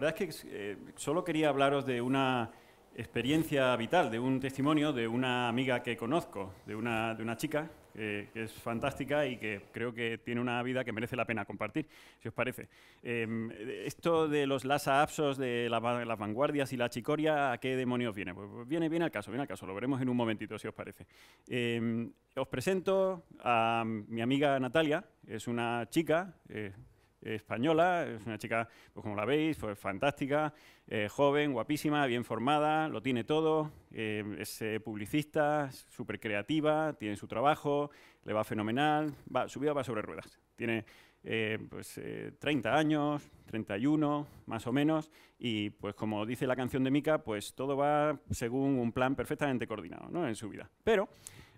verdad es que eh, solo quería hablaros de una experiencia vital, de un testimonio de una amiga que conozco, de una, de una chica que es fantástica y que creo que tiene una vida que merece la pena compartir, si os parece. Em, esto de los lasa Apsos, de las vanguardias y la chicoria, ¿a qué demonios viene? Pues, pues viene, viene al caso, viene al caso, lo veremos en un momentito, si os parece. Em, os presento a mi amiga Natalia, es una chica, eh, española, es una chica, pues como la veis, fue pues, fantástica, eh, joven, guapísima, bien formada, lo tiene todo, eh, es eh, publicista, súper creativa, tiene su trabajo, le va fenomenal, su vida va sobre ruedas. Tiene pues 30 años, 31 más o menos, y pues como dice la canción de Mika, pues todo va según un plan perfectamente coordinado en su vida. Pero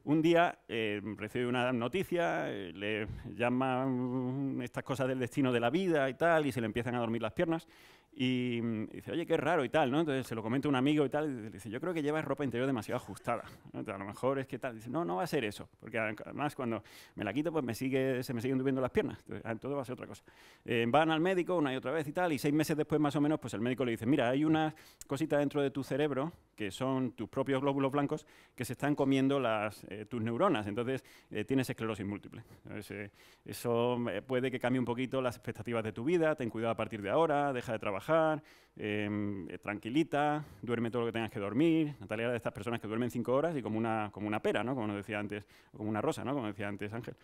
un día eh, recibe una noticia, eh, le llaman mm, estas cosas del destino de la vida y tal, y se le empiezan a dormir las piernas. Y, mm, dice, oye, qué raro y tal, ¿no? Entonces se lo comenta un amigo y tal, y dice, yo creo que llevas ropa interior demasiado ajustada. a lo mejor es que tal. Dice, no, no va a ser eso, porque además cuando me la quito, pues me sigue, se me siguen durmiendo las piernas. Entonces, ah, todo va a ser otra cosa. Eh, van al médico una y otra vez y tal, y seis meses después más o menos, pues el médico le dice, mira, hay una cosita dentro de tu cerebro, que son tus propios glóbulos blancos, que se están comiendo las eh, tus neuronas. Entonces, eh, tienes esclerosis múltiple. Eh, eso puede que cambie un poquito las expectativas de tu vida. Ten cuidado a partir de ahora, deja de trabajar, em, tranquilita, duerme todo lo que tengas que dormir. Natalia era de estas personas que duermen cinco horas y como una, como una pera, ¿no? Como nos decía antes, como una rosa, ¿no? Como decía antes Ángel.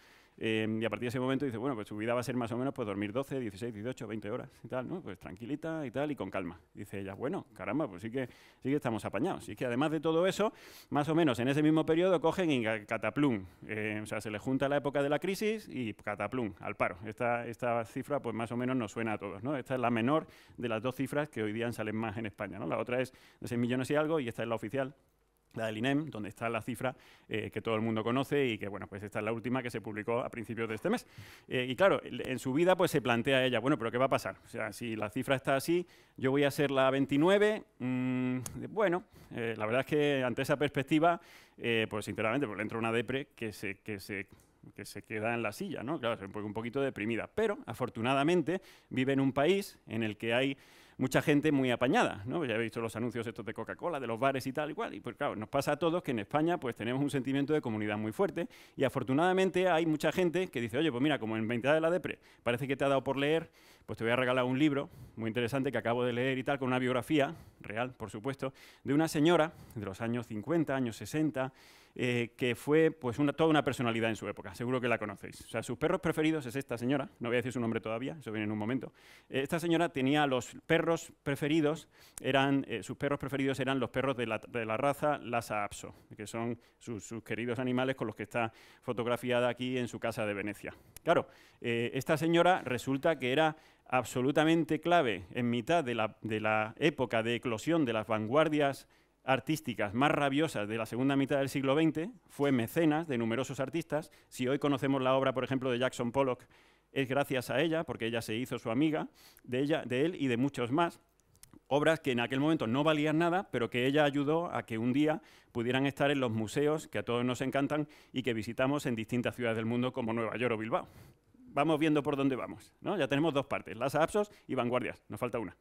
Em, y a partir de ese momento dice, bueno, pues su vida va a ser más o menos pues dormir 12, 16, 18, 20 horas y tal, ¿no? Pues tranquilita y tal y con calma. Dice ella, bueno, caramba, pues sí que, sí que estamos apañados. Y es que además de todo eso, más o menos en ese mismo periodo cogen y cataplum. Eh, o sea, se le junta la época de la crisis y cataplum, al paro. Esta, esta cifra, pues más o menos nos suena a todos, ¿no? Esta es la menor de las dos cifras que hoy día salen más en España, ¿no? La otra es de 6 millones y algo y esta es la oficial, la del INEM, donde está la cifra eh, que todo el mundo conoce y que, bueno, pues esta es la última que se publicó a principios de este mes. Eh, y claro, en su vida pues se plantea ella, bueno, pero ¿qué va a pasar? O sea, si la cifra está así, yo voy a ser la 29, mm, bueno, eh, la verdad es que ante esa perspectiva, pues sinceramente, pues le entra una depre que se, que se que se queda en la silla, ¿no? Claro, un poquito deprimida. Pero, afortunadamente, vive en un país en el que hay mucha gente muy apañada, ¿no? Ya habéis visto los anuncios estos de Coca-Cola, de los bares y tal y y pues claro, nos pasa a todos que en España pues tenemos un sentimiento de comunidad muy fuerte y afortunadamente hay mucha gente que dice, oye, pues mira, como en 20 de la Depre parece que te ha dado por leer pues te voy a regalar un libro muy interesante que acabo de leer y tal, con una biografía real, por supuesto, de una señora de los años 50, años 60, eh, que fue pues una, toda una personalidad en su época, seguro que la conocéis. O sea, sus perros preferidos es esta señora, no voy a decir su nombre todavía, eso viene en un momento. Eh, esta señora tenía los perros preferidos, eran, eh, sus perros preferidos eran los perros de la, raza Lhasa Apso, que son sus, sus, queridos animales con los que está fotografiada aquí en su casa de Venecia. Claro, esta señora resulta que era absolutamente clave en mitad de la, época de eclosión de las vanguardias artísticas más rabiosas de la segunda mitad del siglo XX, fue mecenas de numerosos artistas. Si hoy conocemos la obra, por ejemplo, de Jackson Pollock, es gracias a ella, porque ella se hizo su amiga de, ella, de él y de muchos más. Obras que en aquel momento no valían nada, pero que ella ayudó a que un día pudieran estar en los museos que a todos nos encantan y que visitamos en distintas ciudades del mundo como Nueva York o Bilbao vamos viendo por dónde vamos. ¿no? Ya tenemos dos partes, las apsos y vanguardias, nos falta una.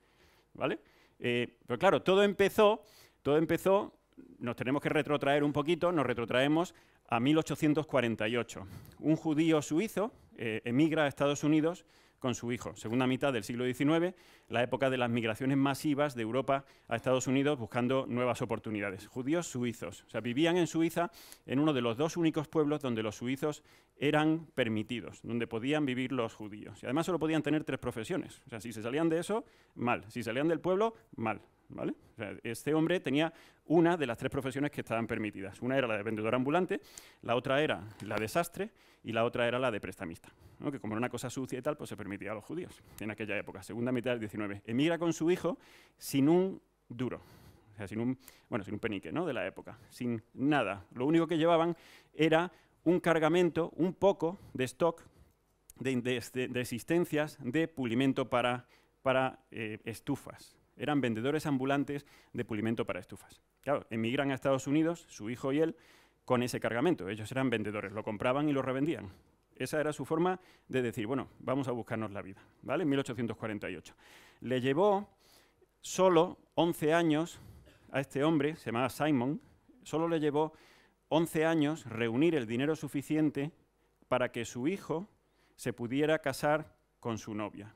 ¿vale? Eh, pero pues claro, todo empezó, todo empezó, nos tenemos que retrotraer un poquito, nos retrotraemos a 1848. Un judío suizo eh, emigra a Estados Unidos con su hijo. Segunda mitad del siglo XIX, la época de las migraciones masivas de Europa a Estados Unidos buscando nuevas oportunidades. Judíos suizos, o sea, vivían en Suiza en uno de los dos únicos pueblos donde los suizos eran permitidos, donde podían vivir los judíos. Y además solo podían tener tres profesiones. O sea, si se salían de eso, mal. Si salían del pueblo, mal este hombre tenía una de las tres profesiones que estaban permitidas. Una era la de vendedor ambulante, la otra era la de sastre y la otra era la de prestamista, que como era una cosa sucia y tal, pues se permitía a los judíos en aquella época, segunda mitad del 19. Emigra con su hijo sin un duro, sin un, bueno, sin un penique ¿no? de la época, sin nada. Lo único que llevaban era un cargamento, un poco de stock de, existencias de pulimento para, eh, estufas. Eran vendedores ambulantes de pulimento para estufas. Claro, emigran a Estados Unidos, su hijo y él, con ese cargamento. Ellos eran vendedores, lo compraban y lo revendían. Esa era su forma de decir, bueno, vamos a buscarnos la vida, ¿vale? En 1848. Le llevó solo 11 años a este hombre, se llamaba Simon, solo le llevó 11 años reunir el dinero suficiente para que su hijo se pudiera casar con su novia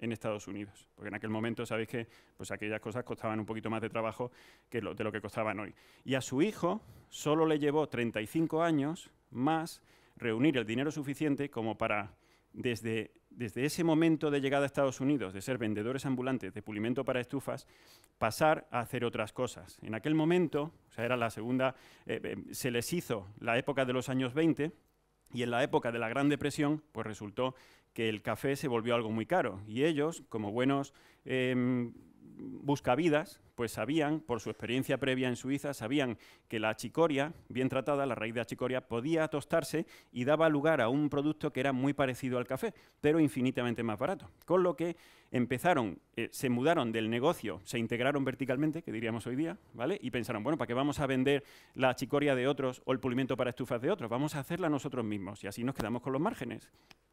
en Estados Unidos. Porque en aquel momento sabéis que pues, aquellas cosas costaban un poquito más de trabajo que lo, de lo que costaban hoy. Y a su hijo solo le llevó 35 años más reunir el dinero suficiente como para, desde, desde ese momento de llegada a Estados Unidos, de ser vendedores ambulantes de pulimento para estufas, pasar a hacer otras cosas. En aquel momento, o sea, era la segunda, eh, eh, se les hizo la época de los años 20 y en la época de la Gran Depresión, pues resultó que el café se volvió algo muy caro y ellos, como buenos em, buscavidas, pues sabían, por su experiencia previa en Suiza, sabían que la achicoria, bien tratada, la raíz de achicoria, podía tostarse y daba lugar a un producto que era muy parecido al café, pero infinitamente más barato. Con lo que empezaron, eh, se mudaron del negocio, se integraron verticalmente, que diríamos hoy día, ¿vale? Y pensaron, bueno, ¿para qué vamos a vender la achicoria de otros o el pulimento para estufas de otros? Vamos a hacerla nosotros mismos y así nos quedamos con los márgenes.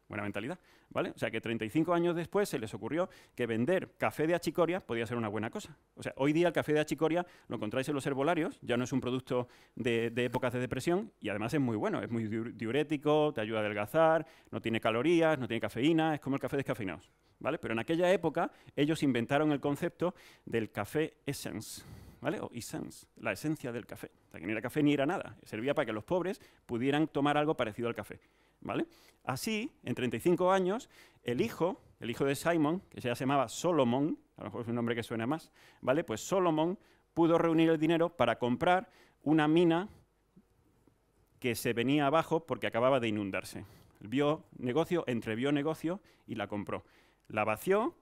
Buena mentalidad, ¿vale? O sea que 35 años después se les ocurrió que vender café de achicoria podía ser una buena cosa. O sea, hoy el café de achicoria lo encontráis en los herbolarios, ya no es un producto de, épocas de depresión y además es muy bueno, es muy diurético, te ayuda a adelgazar, no tiene calorías, no tiene cafeína, es como el café descafeinado. ¿vale? Pero en aquella época ellos inventaron el concepto del café essence. ¿Vale? O essence, la esencia del café. O sea, que no era café ni era nada. Servía para que los pobres pudieran tomar algo parecido al café. ¿Vale? Así, en 35 años, el hijo el hijo de Simon, que se llamaba Solomon, a lo mejor es un nombre que suena más, ¿vale? Pues Solomon pudo reunir el dinero para comprar una mina que se venía abajo porque acababa de inundarse. Vio negocio, entrevió negocio y la compró. La vació,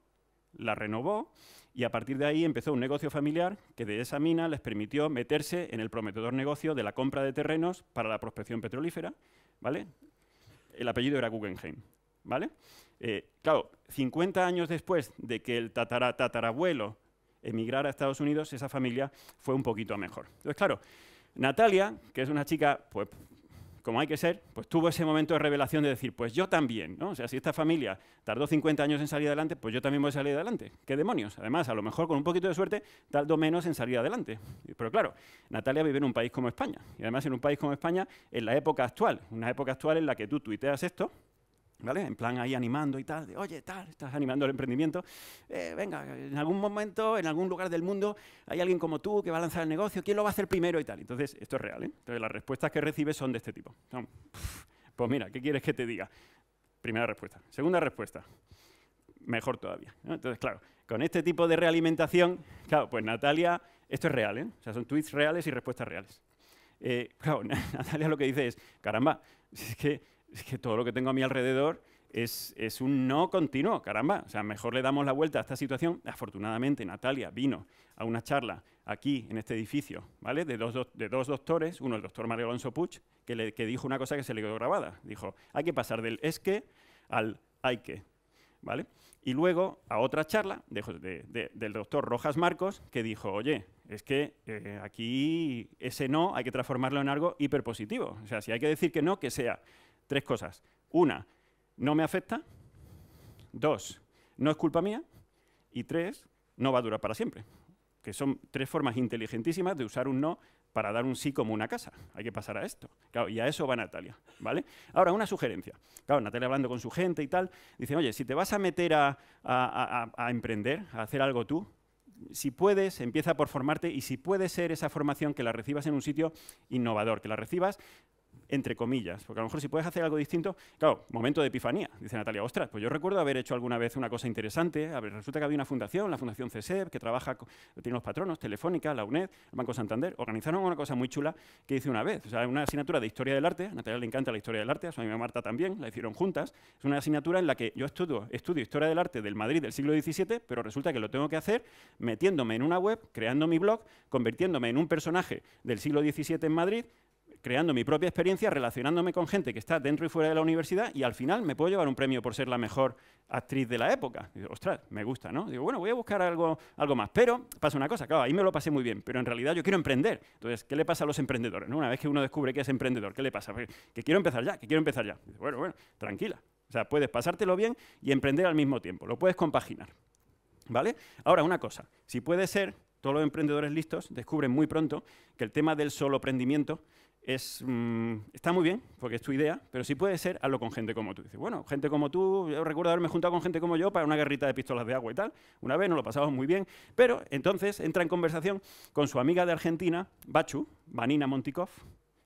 la renovó y a partir de ahí empezó un negocio familiar que de esa mina les permitió meterse en el prometedor negocio de la compra de terrenos para la prospección petrolífera, ¿vale? El apellido era Guggenheim. ¿vale? Eh, claro, 50 años después de que el tatara, tatarabuelo emigrara a Estados Unidos, esa familia fue un poquito mejor. Entonces, claro, Natalia, que es una chica, pues como hay que ser, pues tuvo ese momento de revelación de decir, pues yo también, ¿no? O sea, si esta familia tardó 50 años en salir adelante, pues yo también voy a salir adelante. ¿Qué demonios? Además, a lo mejor con un poquito de suerte, tardó menos en salir adelante. Pero claro, Natalia vive en un país como España. Y además en un país como España, en la época actual, una época actual en la que tú tuiteas esto, ¿Vale? En plan ahí animando y tal, de, oye, tal, estás animando el emprendimiento. Eh, venga, en algún momento, en algún lugar del mundo, hay alguien como tú que va a lanzar el negocio, ¿quién lo va a hacer primero y tal? Entonces, esto es real, ¿eh? Entonces, las respuestas que recibes son de este tipo. pues mira, ¿qué quieres que te diga? Primera respuesta. Segunda respuesta. Mejor todavía. Entonces, claro, con este tipo de realimentación, claro, pues Natalia, esto es real, ¿eh? O sea, son tweets reales y respuestas reales. Eh, claro, Natalia lo que dice es, caramba, es que es que todo lo que tengo a mi alrededor es, un no continuo, caramba. O sea, mejor le damos la vuelta a esta situación. Afortunadamente, Natalia vino a una charla aquí, en este edificio, ¿vale? De dos, de dos doctores, uno el doctor Mario Alonso Puch, que, dijo una cosa que se le quedó grabada. Dijo, hay que pasar del es que al hay que, ¿vale? Y luego a otra charla del doctor Rojas Marcos, que dijo, oye, es que eh, aquí ese no hay que transformarlo en algo hiperpositivo. O sea, si hay que decir que no, que sea Tres cosas. Una, no me afecta. Dos, no es culpa mía. Y tres, no va a durar para siempre. Que son tres formas inteligentísimas de usar un no para dar un sí como una casa. Hay que pasar a esto. y a eso va Natalia, ¿vale? Ahora, una sugerencia. Claro, Natalia hablando con su gente y tal, dice, oye, si te vas a meter a, a emprender, a hacer algo tú, si puedes, empieza por formarte y si puede ser esa formación que la recibas en un sitio innovador, que la recibas entre comillas, porque a lo mejor si puedes hacer algo distinto, claro, momento de epifanía, dice Natalia, ostras, pues yo recuerdo haber hecho alguna vez una cosa interesante, a ver, resulta que había una fundación, la Fundación CESEB, que trabaja, tiene los patronos, Telefónica, la UNED, el Banco Santander, organizaron una cosa muy chula que hice una vez, o sea, una asignatura de Historia del Arte, a Natalia le encanta la Historia del Arte, a su amiga Marta también, la hicieron juntas, es una asignatura en la que yo estudio, estudio Historia del Arte del Madrid del siglo XVII, pero resulta que lo tengo que hacer metiéndome en una web, creando mi blog, convirtiéndome en un personaje del siglo XVII en Madrid, creando mi propia experiencia, relacionándome con gente que está dentro y fuera de la universidad y al final me puedo llevar un premio por ser la mejor actriz de la época. digo, ostras, me gusta, ¿no? Digo, bueno, voy a buscar algo, algo más. Pero pasa una cosa, claro, ahí me lo pasé muy bien, pero en realidad yo quiero emprender. Entonces, ¿qué le pasa a los emprendedores? No? Una vez que uno descubre que es emprendedor, ¿qué le pasa? Pues, que quiero empezar ya, que quiero empezar ya. bueno, bueno, tranquila. O sea, puedes pasártelo bien y emprender al mismo tiempo. Lo puedes compaginar. ¿Vale? Ahora, una cosa. Si puede ser, todos los emprendedores listos descubren muy pronto que el tema del solo emprendimiento es, mm, está muy bien, porque es tu idea, pero si puede ser hazlo con gente como tú. Dices, bueno, gente como tú, yo recuerdo haberme juntado con gente como yo para una guerrita de pistolas de agua y tal. Una vez nos lo pasamos muy bien, pero entonces entra en conversación con su amiga de Argentina, Bachu, Vanina Montikov,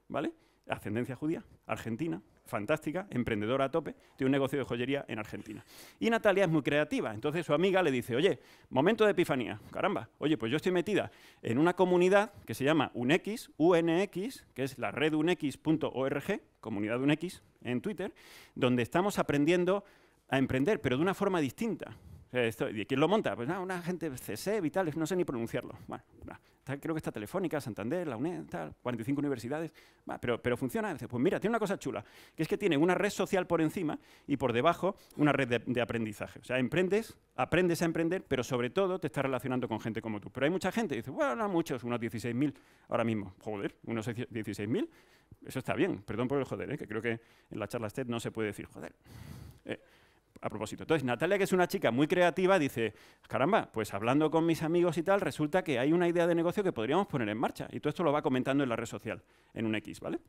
¿vale? Ascendencia judía, argentina, fantástica, emprendedora a tope, tiene un negocio de joyería en Argentina. Y Natalia es muy creativa, entonces su amiga le dice, oye, momento de epifanía, caramba, oye, pues yo estoy metida en una comunidad que se llama UNX, UNX, que es la red unx.org, comunidad UNX en Twitter, donde estamos aprendiendo a emprender, pero de una forma distinta. ¿Y quién lo monta? Pues nada, una gente CC, Vitales, e no sé ni pronunciarlo. Bueno, creo que está Telefónica, Santander, la UNED, tal, 45 universidades. pero, pero funciona. Pues mira, tiene una cosa chula, que es que tiene una red social por encima y por debajo una red de, aprendizaje. O sea, emprendes, aprendes a emprender, pero sobre todo te estás relacionando con gente como tú. Pero hay mucha gente, dice, bueno, no muchos, unos 16.000 ahora mismo. Joder, unos 16.000, eso está bien. Perdón por el joder, ¿eh? que creo que en la charla TED no se puede decir joder. Eh, a propósito. Entonces, Natalia, que es una chica muy creativa, dice, caramba, pues hablando con mis amigos y tal, resulta que hay una idea de negocio que podríamos poner en marcha. Y todo esto lo va comentando en la red social, en un X, ¿vale?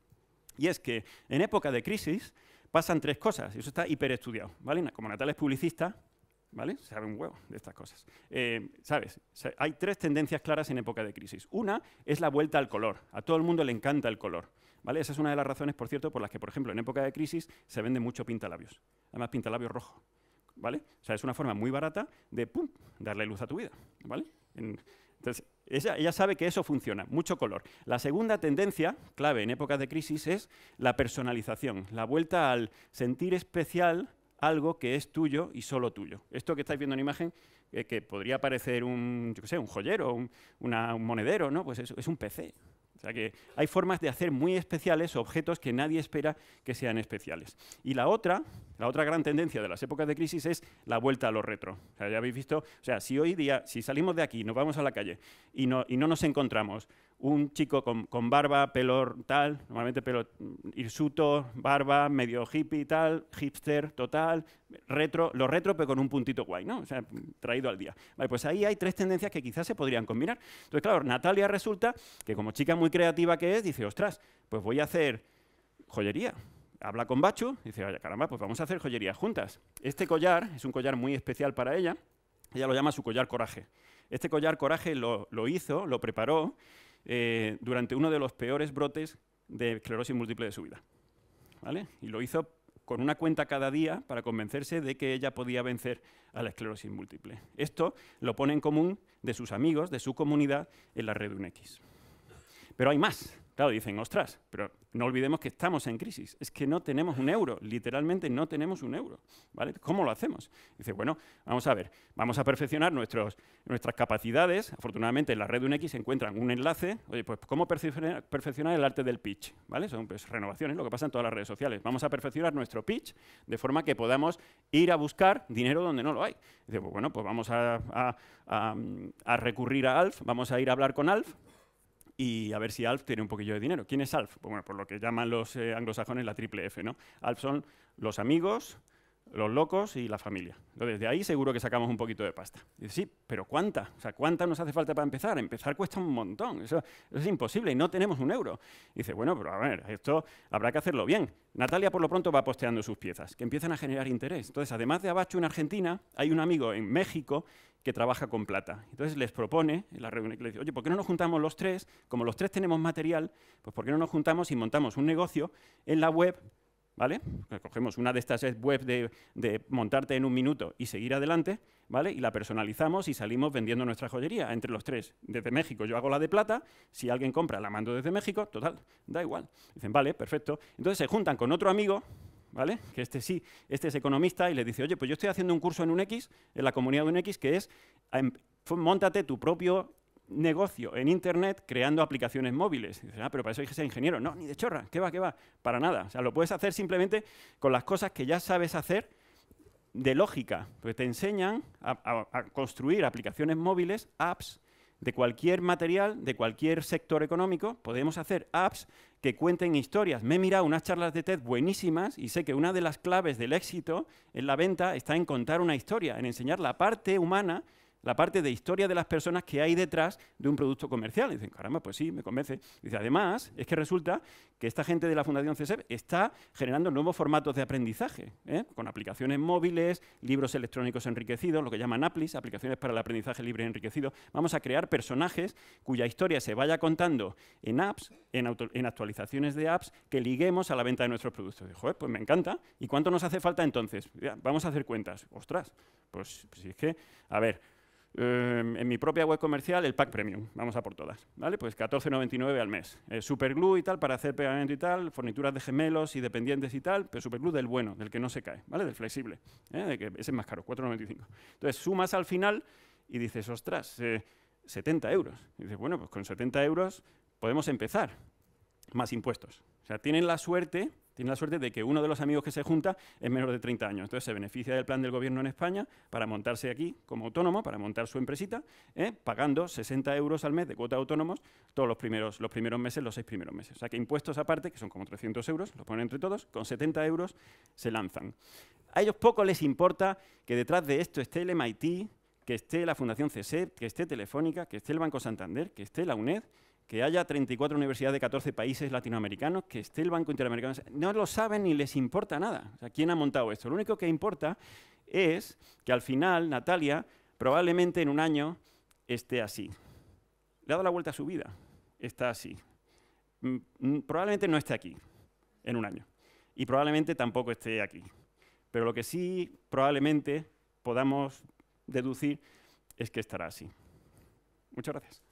Y es que en época de crisis pasan tres cosas, y eso está hiperestudiado, ¿vale? Como Natalia es publicista, ¿Vale? abre un huevo de estas cosas. Eh, ¿Sabes? Hay tres tendencias claras en época de crisis. Una es la vuelta al color. A todo el mundo le encanta el color. ¿Vale? Esa es una de las razones, por cierto, por las que, por ejemplo, en época de crisis se vende mucho pintalabios. Además, pintalabios rojo. ¿Vale? O sea, es una forma muy barata de darle luz a tu vida. ¿Vale? entonces, ella, ella, sabe que eso funciona, mucho color. La segunda tendencia clave en épocas de crisis es la personalización, la vuelta al sentir especial algo que es tuyo y solo tuyo. Esto que estáis viendo en imagen, eh, que podría parecer un, yo un joyero, un, monedero, ¿no? Pues es, es un PC. O sea que hay formas de hacer muy especiales objetos que nadie espera que sean especiales. Y la otra, la otra gran tendencia de las épocas de crisis es la vuelta a lo retro. ya habéis visto, o sea, si hoy día, si salimos de aquí, nos vamos a la calle y no, y no nos encontramos un chico con, barba, pelo tal, normalmente pelo hirsuto, barba, medio hippie tal, hipster total, retro, lo retro pero con un puntito guay, ¿no? O sea, traído al día. Vale, pues ahí hay tres tendencias que quizás se podrían combinar. Entonces, claro, Natalia resulta que como chica muy creativa que es, dice, ostras, pues voy a hacer joyería habla con Bachu y dice, vaya caramba, pues vamos a hacer joyería juntas. Este collar es un collar muy especial para ella, ella lo llama su collar coraje. Este collar coraje lo hizo, lo preparó eh, durante uno de los peores brotes de esclerosis múltiple de su vida. Y lo hizo con una cuenta cada día para convencerse de que ella podía vencer a la esclerosis múltiple. Esto lo pone en común de sus amigos, de su comunidad, en la red X. Pero hay más. Claro, dicen, ostras, pero no olvidemos que estamos en crisis. Es que no tenemos un euro, literalmente no tenemos un euro. ¿vale? ¿Cómo lo hacemos? Dice, bueno, vamos a ver, vamos a perfeccionar nuestros, nuestras capacidades. Afortunadamente en la red de X se encuentran un enlace. Oye, pues ¿cómo perfeccionar el arte del pitch? ¿vale? Son pues, renovaciones, lo que pasa en todas las redes sociales. Vamos a perfeccionar nuestro pitch de forma que podamos ir a buscar dinero donde no lo hay. Dice, pues, bueno, pues vamos a recurrir a ALF, vamos a ir a hablar con ALF y a ver si ALF tiene un poquillo de dinero. ¿Quién es ALF? Pues bueno, por lo que llaman los eh, anglosajones la triple F, ¿no? ALF son los amigos, los locos y la familia. Entonces, de ahí seguro que sacamos un poquito de pasta. Dice, sí, pero ¿cuánta? O sea, ¿cuánta nos hace falta para empezar? Empezar cuesta un montón, eso, es imposible y no tenemos un euro. dice, bueno, pero a ver, esto habrá que hacerlo bien. Natalia por lo pronto va posteando sus piezas, que empiezan a generar interés. Entonces, además de Abacho en Argentina, hay un amigo en México que trabaja con plata. Entonces les propone, en la reunión, le dice, oye, ¿por qué no nos juntamos los tres? Como los tres tenemos material, pues ¿por qué no nos juntamos y montamos un negocio en la web ¿vale? Cogemos una de estas webs de, montarte en un minuto y seguir adelante, ¿vale? Y la personalizamos y salimos vendiendo nuestra joyería entre los tres. Desde México yo hago la de plata, si alguien compra la mando desde México, total, da igual. Dicen, vale, perfecto. Entonces se juntan con otro amigo, ¿vale? Que este sí, este es economista y le dice, oye, pues yo estoy haciendo un curso en un X, en la comunidad de un X, que es, em, montate tu propio negocio en Internet creando aplicaciones móviles. ah, pero para eso hay que ser ingeniero. No, ni de chorra, ¿qué va, qué va? Para nada. O sea, lo puedes hacer simplemente con las cosas que ya sabes hacer de lógica. Pues te enseñan a, a construir aplicaciones móviles, apps, de cualquier material, de cualquier sector económico, podemos hacer apps que cuenten historias. Me he mirado unas charlas de TED buenísimas y sé que una de las claves del éxito en la venta está en contar una historia, en enseñar la parte humana la parte de historia de las personas que hay detrás de un producto comercial. Y dicen, caramba, pues sí, me convence. dice, además, es que resulta que esta gente de la Fundación CSEP está generando nuevos formatos de aprendizaje, ¿eh? con aplicaciones móviles, libros electrónicos enriquecidos, lo que llaman APLIS, aplicaciones para el aprendizaje libre enriquecido. Vamos a crear personajes cuya historia se vaya contando en apps, en, en actualizaciones de apps, que liguemos a la venta de nuestros productos. Dijo, joder, pues me encanta. ¿Y cuánto nos hace falta entonces? vamos a hacer cuentas. Ostras, pues, pues si es que, a ver, Em, en mi propia web comercial el pack premium, vamos a por todas, ¿vale? Pues 14,99 al mes. Eh, superglue y tal para hacer pegamento y tal, fornituras de gemelos y dependientes y tal, pero superglue del bueno, del que no se cae, ¿vale? Del flexible, ¿eh? que ese es más caro, 4,95. Entonces sumas al final y dices, ostras, 70 eh, euros. Y dices, bueno, pues con 70 euros podemos empezar, más impuestos. O sea, tienen la suerte tiene la suerte de que uno de los amigos que se junta es menor de 30 años. Entonces se beneficia del plan del gobierno en España para montarse aquí como autónomo, para montar su empresita, ¿eh? pagando 60 euros al mes de cuota de autónomos todos los primeros, los primeros meses, los seis primeros meses. O sea que impuestos aparte, que son como 300 euros, los ponen entre todos, con 70 euros se lanzan. A ellos poco les importa que detrás de esto esté el MIT, que esté la Fundación CESET, que esté Telefónica, que esté el Banco Santander, que esté la UNED, que haya 34 universidades de 14 países latinoamericanos, que esté el Banco Interamericano, no lo saben ni les importa nada. sea, ¿quién ha montado esto? Lo único que importa es que al final Natalia probablemente en un año esté así. Le ha dado la vuelta a su vida, está así. Mm, mm, probablemente no esté aquí en un año y probablemente tampoco esté aquí. Pero lo que sí probablemente podamos deducir es que estará así. Muchas gracias.